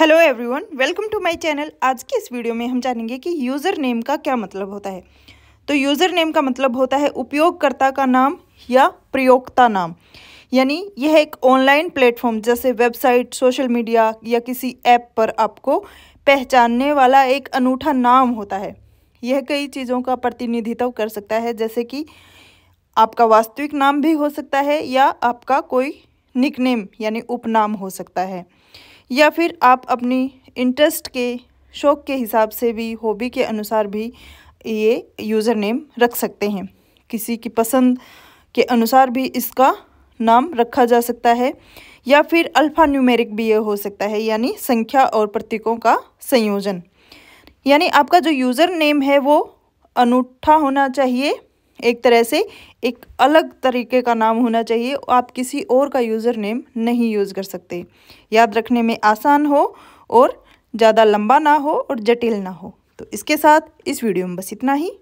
hello everyone welcome to my channel आज की इस वीडियो में हम जानेंगे कि यूज़र नेम का क्या मतलब होता है तो यूज़र नेम का मतलब होता है उपयोगकर्ता का नाम या प्रयोक्ता नाम यानी यह एक ऑनलाइन प्लेटफॉर्म जैसे वेबसाइट सोशल मीडिया या किसी ऐप पर आपको पहचानने वाला एक अनूठा नाम होता है यह कई चीज़ों का प्रतिनिधित्व कर सकता है जैसे कि आपका वास्तविक नाम भी हो सकता है या आपका कोई निकनेम यानी उपनाम हो सकता है या फिर आप अपनी इंटरेस्ट के शौक़ के हिसाब से भी हॉबी के अनुसार भी ये यूज़र नेम रख सकते हैं किसी की पसंद के अनुसार भी इसका नाम रखा जा सकता है या फिर अल्फ़ा न्यूमेरिक भी ये हो सकता है यानी संख्या और प्रतीकों का संयोजन यानी आपका जो यूज़र नेम है वो अनूठा होना चाहिए एक तरह से एक अलग तरीके का नाम होना चाहिए आप किसी और का यूज़र नेम नहीं यूज़ कर सकते याद रखने में आसान हो और ज़्यादा लंबा ना हो और जटिल ना हो तो इसके साथ इस वीडियो में बस इतना ही